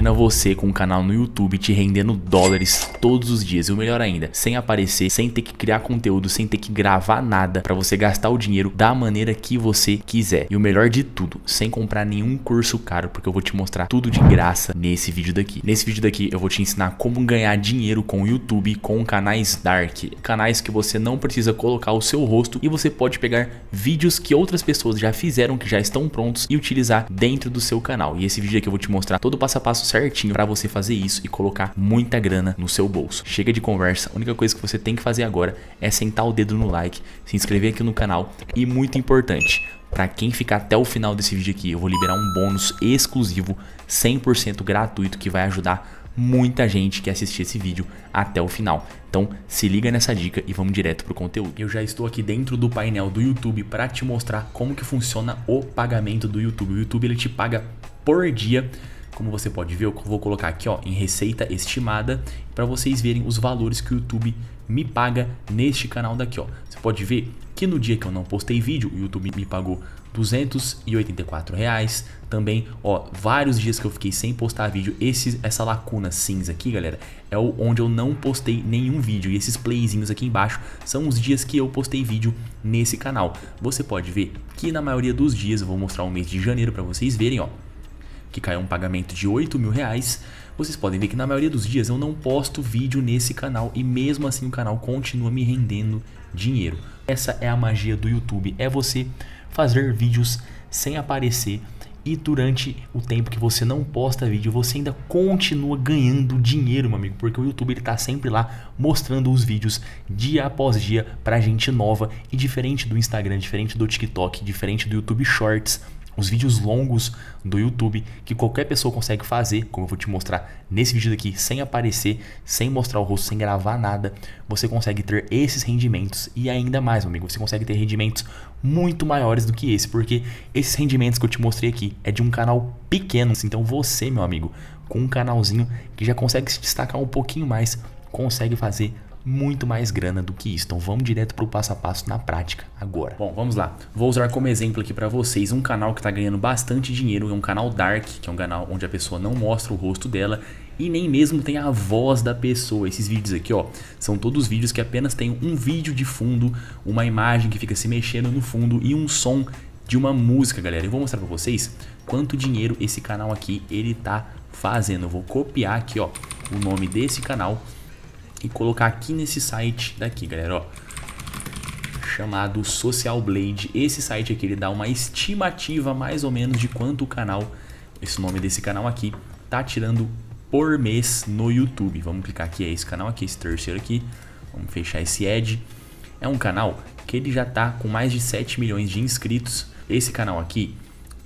Imagina você com um canal no YouTube te rendendo dólares todos os dias, e o melhor ainda, sem aparecer, sem ter que criar conteúdo, sem ter que gravar nada, para você gastar o dinheiro da maneira que você quiser. E o melhor de tudo, sem comprar nenhum curso caro, porque eu vou te mostrar tudo de graça nesse vídeo daqui. Nesse vídeo daqui eu vou te ensinar como ganhar dinheiro com o YouTube com canais dark, canais que você não precisa colocar o seu rosto e você pode pegar vídeos que outras pessoas já fizeram, que já estão prontos e utilizar dentro do seu canal. E esse vídeo aqui eu vou te mostrar todo o passo a passo certinho para você fazer isso e colocar muita grana no seu bolso. Chega de conversa, a única coisa que você tem que fazer agora é sentar o dedo no like, se inscrever aqui no canal e muito importante, para quem ficar até o final desse vídeo aqui, eu vou liberar um bônus exclusivo 100% gratuito que vai ajudar muita gente que assistir esse vídeo até o final. Então, se liga nessa dica e vamos direto pro conteúdo. Eu já estou aqui dentro do painel do YouTube para te mostrar como que funciona o pagamento do YouTube. O YouTube ele te paga por dia como você pode ver, eu vou colocar aqui ó, em receita estimada para vocês verem os valores que o YouTube me paga neste canal daqui. Ó. Você pode ver que no dia que eu não postei vídeo, o YouTube me pagou 284 reais. Também, ó, vários dias que eu fiquei sem postar vídeo, esse, essa lacuna cinza aqui, galera, é onde eu não postei nenhum vídeo. E esses playzinhos aqui embaixo são os dias que eu postei vídeo nesse canal. Você pode ver que na maioria dos dias, eu vou mostrar o mês de janeiro para vocês verem, ó que caiu um pagamento de 8 mil reais, vocês podem ver que na maioria dos dias eu não posto vídeo nesse canal e mesmo assim o canal continua me rendendo dinheiro. Essa é a magia do YouTube, é você fazer vídeos sem aparecer e durante o tempo que você não posta vídeo, você ainda continua ganhando dinheiro, meu amigo, porque o YouTube ele tá sempre lá mostrando os vídeos dia após dia para gente nova e diferente do Instagram, diferente do TikTok, diferente do YouTube Shorts, os vídeos longos do YouTube que qualquer pessoa consegue fazer, como eu vou te mostrar nesse vídeo daqui, sem aparecer, sem mostrar o rosto, sem gravar nada, você consegue ter esses rendimentos e ainda mais, meu amigo, você consegue ter rendimentos muito maiores do que esse, porque esses rendimentos que eu te mostrei aqui é de um canal pequeno, assim, então você, meu amigo, com um canalzinho que já consegue se destacar um pouquinho mais, consegue fazer muito mais grana do que isso. Então vamos direto para o passo a passo na prática agora. Bom, vamos lá. Vou usar como exemplo aqui para vocês um canal que está ganhando bastante dinheiro, é um canal dark, que é um canal onde a pessoa não mostra o rosto dela e nem mesmo tem a voz da pessoa. Esses vídeos aqui, ó, são todos vídeos que apenas tem um vídeo de fundo, uma imagem que fica se mexendo no fundo e um som de uma música, galera. Eu vou mostrar para vocês quanto dinheiro esse canal aqui ele tá fazendo. Eu vou copiar aqui, ó, o nome desse canal e colocar aqui nesse site daqui, galera, ó, chamado Social Blade. Esse site aqui ele dá uma estimativa mais ou menos de quanto o canal, esse nome desse canal aqui, tá tirando por mês no YouTube. Vamos clicar aqui, é esse canal aqui, esse terceiro aqui. Vamos fechar esse ad. É um canal que ele já tá com mais de 7 milhões de inscritos. Esse canal aqui,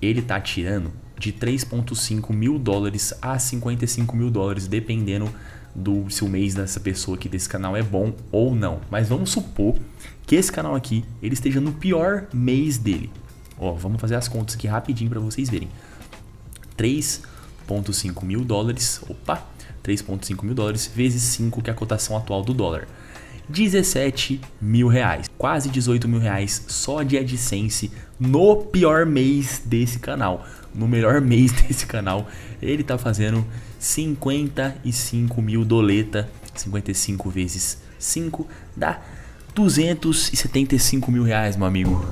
ele tá tirando de 3.5 mil dólares a 55 mil dólares, dependendo do se o mês dessa pessoa aqui desse canal é bom ou não. Mas vamos supor que esse canal aqui ele esteja no pior mês dele. Ó, vamos fazer as contas aqui rapidinho para vocês verem. 3.5 mil dólares, opa, 3.5 mil dólares vezes 5 que é a cotação atual do dólar. 17 mil reais, quase 18 mil reais só de AdSense no pior mês desse canal. No melhor mês desse canal, ele tá fazendo 55 mil doleta, 55 vezes 5 dá 275 mil reais, meu amigo.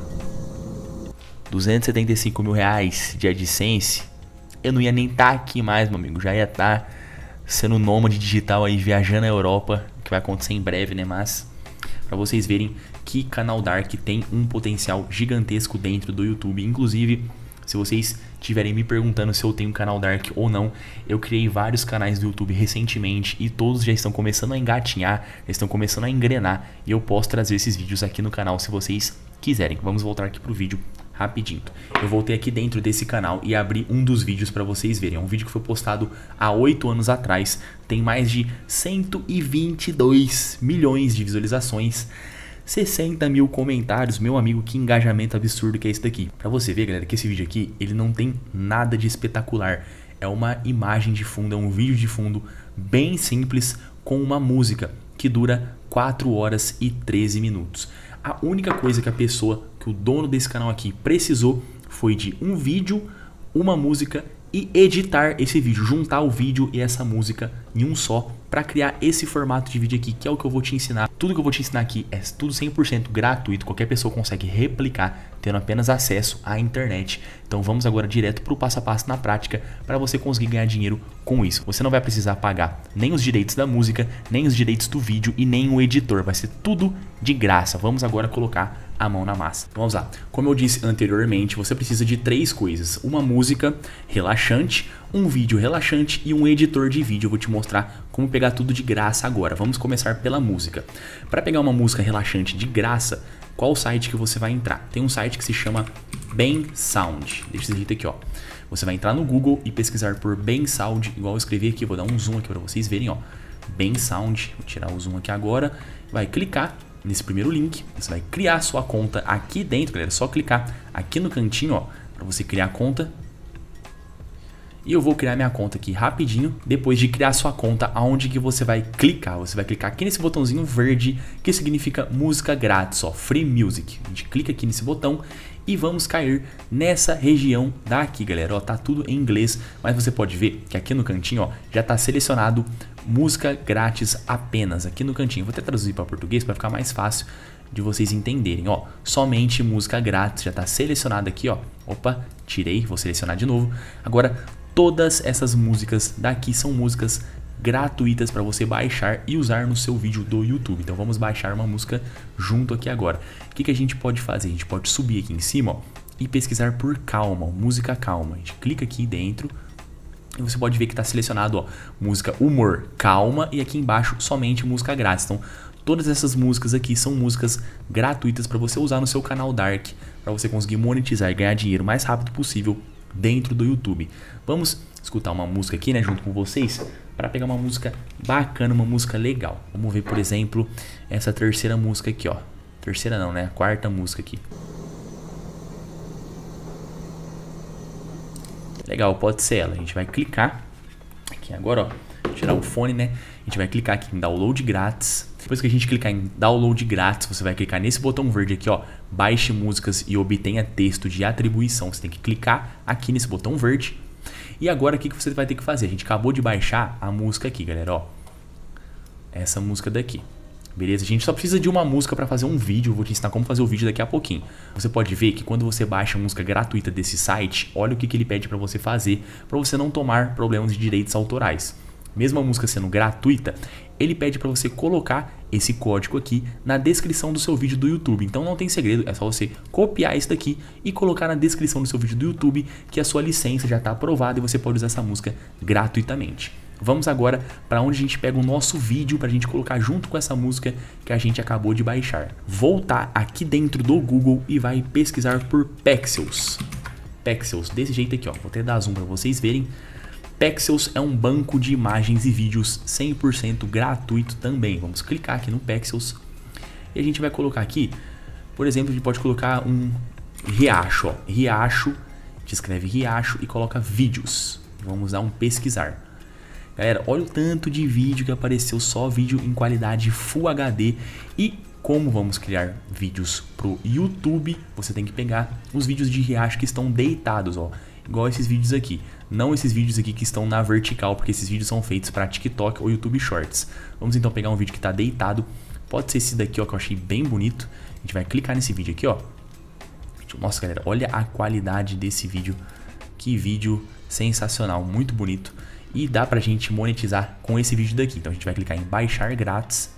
275 mil reais de AdSense, eu não ia nem estar tá aqui mais, meu amigo, já ia estar. Tá sendo nômade digital aí, viajando a Europa, que vai acontecer em breve, né? Mas, para vocês verem que Canal Dark tem um potencial gigantesco dentro do YouTube. Inclusive, se vocês estiverem me perguntando se eu tenho um canal Dark ou não, eu criei vários canais do YouTube recentemente e todos já estão começando a engatinhar, já estão começando a engrenar e eu posso trazer esses vídeos aqui no canal se vocês quiserem. Vamos voltar aqui pro vídeo rapidinho. Eu voltei aqui dentro desse canal e abri um dos vídeos para vocês verem. É um vídeo que foi postado há 8 anos atrás, tem mais de 122 milhões de visualizações. 60 mil comentários, meu amigo, que engajamento absurdo que é isso daqui. Pra você ver, galera, que esse vídeo aqui, ele não tem nada de espetacular. É uma imagem de fundo, é um vídeo de fundo bem simples com uma música que dura 4 horas e 13 minutos. A única coisa que a pessoa que o dono desse canal aqui precisou foi de um vídeo, uma música e editar esse vídeo, juntar o vídeo e essa música em um só para criar esse formato de vídeo aqui, que é o que eu vou te ensinar. Tudo que eu vou te ensinar aqui é tudo 100% gratuito, qualquer pessoa consegue replicar tendo apenas acesso à internet. Então vamos agora direto para o passo a passo na prática para você conseguir ganhar dinheiro com isso. Você não vai precisar pagar nem os direitos da música, nem os direitos do vídeo e nem o editor, vai ser tudo de graça. Vamos agora colocar a mão na massa. Então, vamos lá. Como eu disse anteriormente, você precisa de três coisas: uma música relaxante, um vídeo relaxante e um editor de vídeo. Eu vou te mostrar como pegar tudo de graça agora. Vamos começar pela música. Para pegar uma música relaxante de graça, qual site que você vai entrar? Tem um site que se chama BenSound. Sound. Deixa eu escrito aqui, ó. Você vai entrar no Google e pesquisar por BenSound. Sound, igual eu escrevi aqui. Vou dar um zoom aqui para vocês verem, ó. Bem Sound. Vou tirar o zoom aqui agora. Vai clicar nesse primeiro link. Você vai criar sua conta aqui dentro, galera. É só clicar aqui no cantinho, ó, para você criar a conta e eu vou criar minha conta aqui rapidinho. Depois de criar sua conta, aonde que você vai clicar? Você vai clicar aqui nesse botãozinho verde, que significa música grátis, ó, Free Music. A gente clica aqui nesse botão e vamos cair nessa região daqui, galera. Ó, tá tudo em inglês, mas você pode ver que aqui no cantinho, ó, já tá selecionado música grátis apenas aqui no cantinho. Vou até traduzir para português para ficar mais fácil de vocês entenderem, ó. Somente música grátis já está selecionada aqui, ó. Opa, tirei, vou selecionar de novo. Agora, Todas essas músicas daqui são músicas gratuitas para você baixar e usar no seu vídeo do YouTube. Então vamos baixar uma música junto aqui agora. O que, que a gente pode fazer? A gente pode subir aqui em cima ó, e pesquisar por calma, música calma. A gente clica aqui dentro e você pode ver que está selecionado ó, música humor calma e aqui embaixo somente música grátis. Então todas essas músicas aqui são músicas gratuitas para você usar no seu canal Dark, para você conseguir monetizar e ganhar dinheiro o mais rápido possível dentro do YouTube. Vamos escutar uma música aqui, né, junto com vocês, para pegar uma música bacana, uma música legal. Vamos ver, por exemplo, essa terceira música aqui, ó. Terceira não, né? A quarta música aqui. Legal, pode ser ela. A gente vai clicar aqui agora, ó. Tirar o fone, né? A gente vai clicar aqui em download grátis. Depois que a gente clicar em download grátis, você vai clicar nesse botão verde aqui, ó, baixe músicas e obtenha texto de atribuição. Você tem que clicar aqui nesse botão verde. E agora o que, que você vai ter que fazer? A gente acabou de baixar a música aqui, galera, ó. Essa música daqui. Beleza? A gente só precisa de uma música para fazer um vídeo, vou te ensinar como fazer o vídeo daqui a pouquinho. Você pode ver que quando você baixa a música gratuita desse site, olha o que, que ele pede para você fazer, para você não tomar problemas de direitos autorais. Mesmo a música sendo gratuita, ele pede para você colocar esse código aqui na descrição do seu vídeo do YouTube. Então não tem segredo, é só você copiar isso daqui e colocar na descrição do seu vídeo do YouTube que a sua licença já está aprovada e você pode usar essa música gratuitamente. Vamos agora para onde a gente pega o nosso vídeo para a gente colocar junto com essa música que a gente acabou de baixar. Voltar tá aqui dentro do Google e vai pesquisar por Pexels. Pexels, desse jeito aqui, ó. Vou até dar zoom para vocês verem. Pexels é um banco de imagens e vídeos 100% gratuito também. Vamos clicar aqui no Pexels e a gente vai colocar aqui, por exemplo, a gente pode colocar um riacho, ó, riacho, a gente escreve riacho e coloca vídeos. Vamos dar um pesquisar. Galera, olha o tanto de vídeo que apareceu, só vídeo em qualidade Full HD e como vamos criar vídeos pro YouTube, você tem que pegar os vídeos de riacho que estão deitados, ó igual esses vídeos aqui. Não esses vídeos aqui que estão na vertical, porque esses vídeos são feitos para TikTok ou YouTube Shorts. Vamos então pegar um vídeo que está deitado. Pode ser esse daqui, ó, que eu achei bem bonito. A gente vai clicar nesse vídeo aqui, ó. Nossa, galera, olha a qualidade desse vídeo. Que vídeo sensacional, muito bonito. E dá pra gente monetizar com esse vídeo daqui. Então a gente vai clicar em baixar grátis.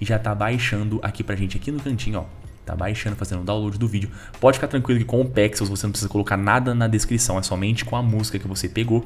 E já tá baixando aqui pra gente aqui no cantinho, ó tá baixando, fazendo o download do vídeo. Pode ficar tranquilo que com o Pexels você não precisa colocar nada na descrição, é somente com a música que você pegou.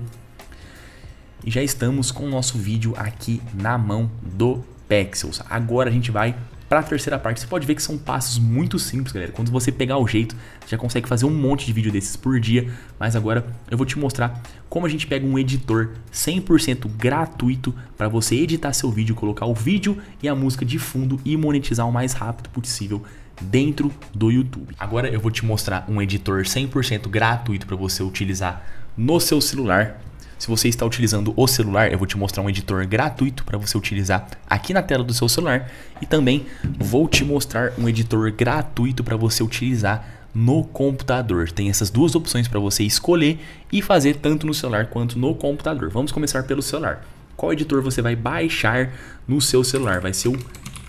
E já estamos com o nosso vídeo aqui na mão do Pexels. Agora a gente vai para a terceira parte. Você pode ver que são passos muito simples, galera. Quando você pegar o jeito, você já consegue fazer um monte de vídeo desses por dia. Mas agora eu vou te mostrar como a gente pega um editor 100% gratuito para você editar seu vídeo, colocar o vídeo e a música de fundo e monetizar o mais rápido possível dentro do YouTube. Agora eu vou te mostrar um editor 100% gratuito para você utilizar no seu celular. Se você está utilizando o celular, eu vou te mostrar um editor gratuito para você utilizar aqui na tela do seu celular e também vou te mostrar um editor gratuito para você utilizar no computador. Tem essas duas opções para você escolher e fazer tanto no celular quanto no computador. Vamos começar pelo celular. Qual editor você vai baixar no seu celular? Vai ser o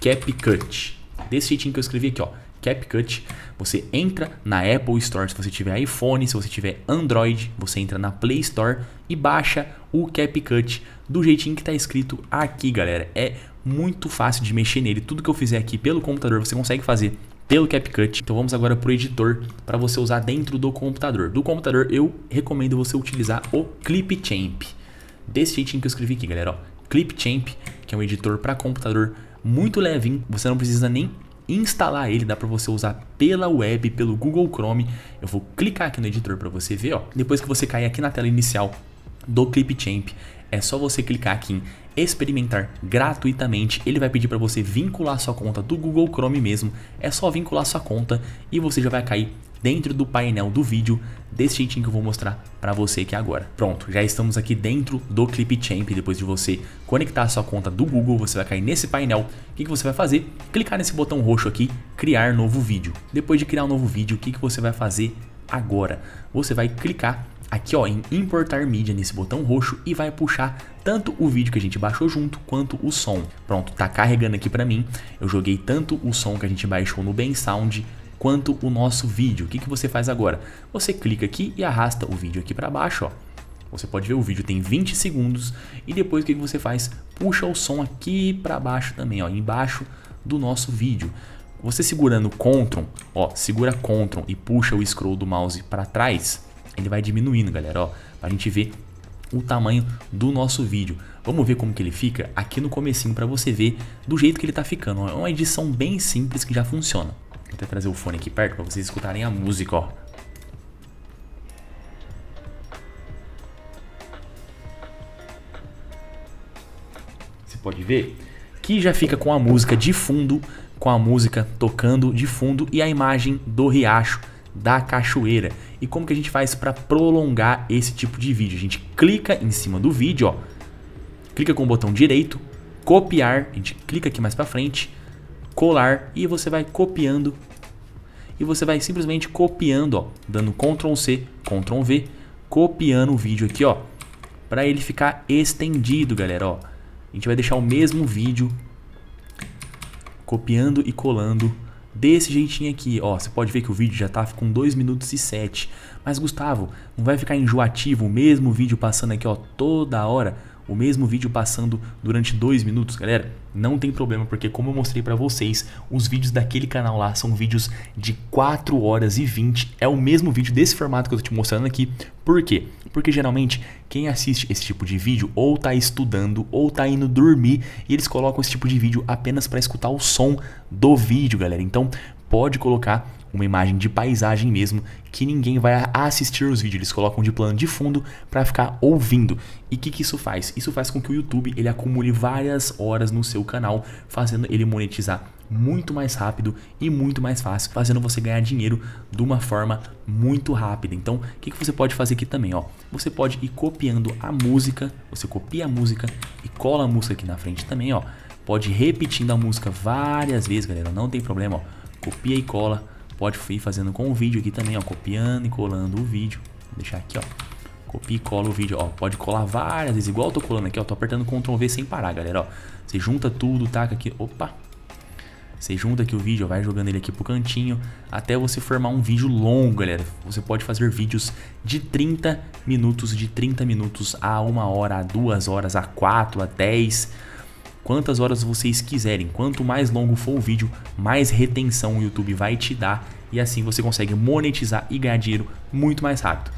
CapCut desse jeitinho que eu escrevi aqui, ó. CapCut, você entra na Apple Store se você tiver iPhone, se você tiver Android, você entra na Play Store e baixa o CapCut do jeitinho que está escrito aqui, galera. É muito fácil de mexer nele. Tudo que eu fizer aqui pelo computador você consegue fazer pelo CapCut. Então vamos agora para o editor para você usar dentro do computador. Do computador eu recomendo você utilizar o Clipchamp. Desse jeitinho que eu escrevi aqui, galera, ó. Clipchamp, que é um editor para computador muito levinho, você não precisa nem instalar ele, dá para você usar pela web, pelo Google Chrome. Eu vou clicar aqui no editor para você ver, ó. Depois que você cair aqui na tela inicial do Clipchamp, é só você clicar aqui em experimentar gratuitamente. Ele vai pedir para você vincular sua conta do Google Chrome mesmo. É só vincular sua conta e você já vai cair dentro do painel do vídeo desse jeitinho que eu vou mostrar para você aqui agora. Pronto, já estamos aqui dentro do Clipchamp. Depois de você conectar sua conta do Google, você vai cair nesse painel. O que, que você vai fazer? Clicar nesse botão roxo aqui, criar novo vídeo. Depois de criar um novo vídeo, o que, que você vai fazer agora? Você vai clicar aqui ó em importar mídia nesse botão roxo e vai puxar tanto o vídeo que a gente baixou junto quanto o som. Pronto, tá carregando aqui para mim. Eu joguei tanto o som que a gente baixou no Ben Sound quanto o nosso vídeo. O que, que você faz agora? Você clica aqui e arrasta o vídeo aqui para baixo, ó. Você pode ver o vídeo tem 20 segundos e depois o que, que você faz? Puxa o som aqui para baixo também, ó, embaixo do nosso vídeo. Você segurando Ctrl, ó, segura Ctrl e puxa o scroll do mouse para trás ele vai diminuindo, galera, ó, pra gente ver o tamanho do nosso vídeo. Vamos ver como que ele fica aqui no comecinho para você ver do jeito que ele tá ficando. É uma edição bem simples que já funciona. Vou até trazer o fone aqui perto para vocês escutarem a música, ó. Você pode ver que já fica com a música de fundo, com a música tocando de fundo e a imagem do riacho da cachoeira. E como que a gente faz para prolongar esse tipo de vídeo? A gente clica em cima do vídeo, ó, clica com o botão direito, copiar, a gente clica aqui mais para frente, colar e você vai copiando e você vai simplesmente copiando, ó, dando Ctrl C, Ctrl V, copiando o vídeo aqui, ó, para ele ficar estendido, galera, ó. A gente vai deixar o mesmo vídeo copiando e colando desse jeitinho aqui. Ó, você pode ver que o vídeo já tá com 2 minutos e 7. Mas Gustavo, não vai ficar enjoativo o mesmo vídeo passando aqui ó toda hora? o mesmo vídeo passando durante dois minutos, galera, não tem problema, porque como eu mostrei para vocês, os vídeos daquele canal lá são vídeos de 4 horas e 20, é o mesmo vídeo desse formato que eu tô te mostrando aqui. Por quê? Porque geralmente quem assiste esse tipo de vídeo ou tá estudando ou tá indo dormir e eles colocam esse tipo de vídeo apenas para escutar o som do vídeo, galera. Então, pode colocar uma imagem de paisagem mesmo, que ninguém vai assistir os vídeos, eles colocam de plano de fundo para ficar ouvindo. E o que, que isso faz? Isso faz com que o YouTube ele acumule várias horas no seu canal, fazendo ele monetizar muito mais rápido e muito mais fácil, fazendo você ganhar dinheiro de uma forma muito rápida. Então, o que, que você pode fazer aqui também? Ó? Você pode ir copiando a música, você copia a música e cola a música aqui na frente também. Ó. Pode ir repetindo a música várias vezes, galera, não tem problema. Ó. Copia e cola pode ir fazendo com o vídeo aqui também, ó, copiando e colando o vídeo. Vou deixar aqui, ó. Copia e cola o vídeo, ó. Pode colar várias vezes, igual eu tô colando aqui, ó. Tô apertando Ctrl V sem parar, galera, ó. Você junta tudo, taca aqui, opa. Você junta aqui o vídeo, vai jogando ele aqui pro cantinho, até você formar um vídeo longo, galera. Você pode fazer vídeos de 30 minutos, de 30 minutos a 1 hora, a 2 horas, a 4, a 10 quantas horas vocês quiserem. Quanto mais longo for o vídeo, mais retenção o YouTube vai te dar e assim você consegue monetizar e ganhar dinheiro muito mais rápido.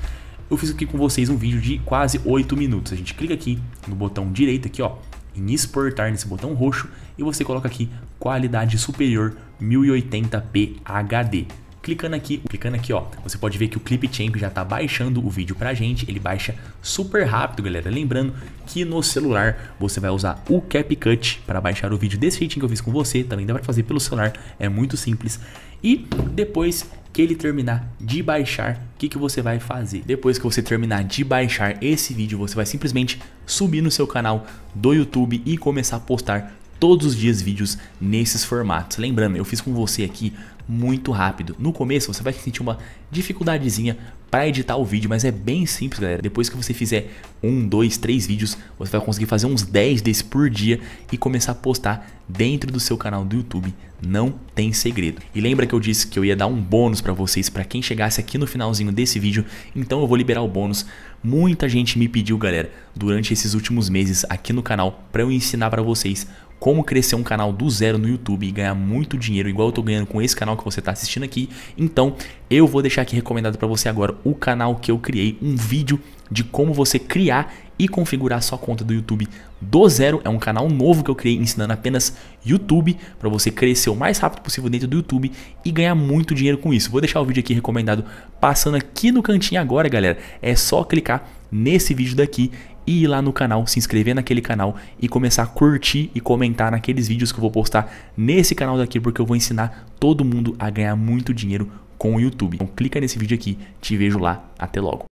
Eu fiz aqui com vocês um vídeo de quase 8 minutos. A gente clica aqui no botão direito aqui, ó, em exportar nesse botão roxo e você coloca aqui qualidade superior 1080p HD. Clicando aqui, clicando aqui, ó, você pode ver que o Clipchamp já está baixando o vídeo pra gente, ele baixa super rápido, galera. Lembrando que no celular você vai usar o CapCut para baixar o vídeo desse jeitinho que eu fiz com você, também dá para fazer pelo celular, é muito simples. E depois que ele terminar de baixar, o que, que você vai fazer? Depois que você terminar de baixar esse vídeo, você vai simplesmente subir no seu canal do YouTube e começar a postar todos os dias vídeos nesses formatos. Lembrando, eu fiz com você aqui muito rápido. No começo você vai sentir uma dificuldadezinha para editar o vídeo, mas é bem simples, galera. Depois que você fizer um, dois, três vídeos, você vai conseguir fazer uns 10 desses por dia e começar a postar dentro do seu canal do YouTube. Não tem segredo. E lembra que eu disse que eu ia dar um bônus para vocês, para quem chegasse aqui no finalzinho desse vídeo, então eu vou liberar o bônus. Muita gente me pediu, galera, durante esses últimos meses aqui no canal para eu ensinar para vocês como crescer um canal do zero no YouTube e ganhar muito dinheiro, igual eu tô ganhando com esse canal que você tá assistindo aqui. Então, eu vou deixar aqui recomendado para você agora o canal que eu criei, um vídeo de como você criar e configurar sua conta do YouTube do zero. É um canal novo que eu criei ensinando apenas YouTube para você crescer o mais rápido possível dentro do YouTube e ganhar muito dinheiro com isso. Vou deixar o vídeo aqui recomendado passando aqui no cantinho agora, galera. É só clicar nesse vídeo daqui e ir lá no canal, se inscrever naquele canal e começar a curtir e comentar naqueles vídeos que eu vou postar nesse canal daqui, porque eu vou ensinar todo mundo a ganhar muito dinheiro com o YouTube. Então clica nesse vídeo aqui, te vejo lá, até logo.